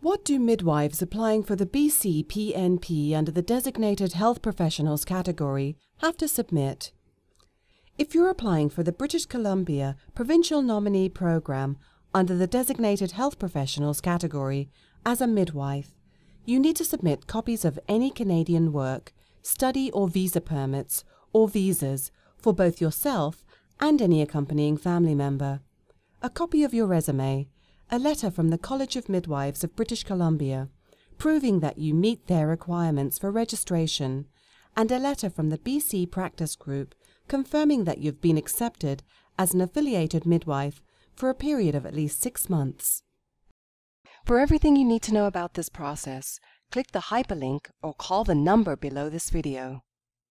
What do midwives applying for the BC PNP under the Designated Health Professionals category have to submit? If you're applying for the British Columbia Provincial Nominee Programme under the Designated Health Professionals category as a midwife, you need to submit copies of any Canadian work, study or visa permits, or visas for both yourself and any accompanying family member, a copy of your resume, a letter from the College of Midwives of British Columbia proving that you meet their requirements for registration, and a letter from the BC Practice Group confirming that you've been accepted as an affiliated midwife for a period of at least six months. For everything you need to know about this process, click the hyperlink or call the number below this video.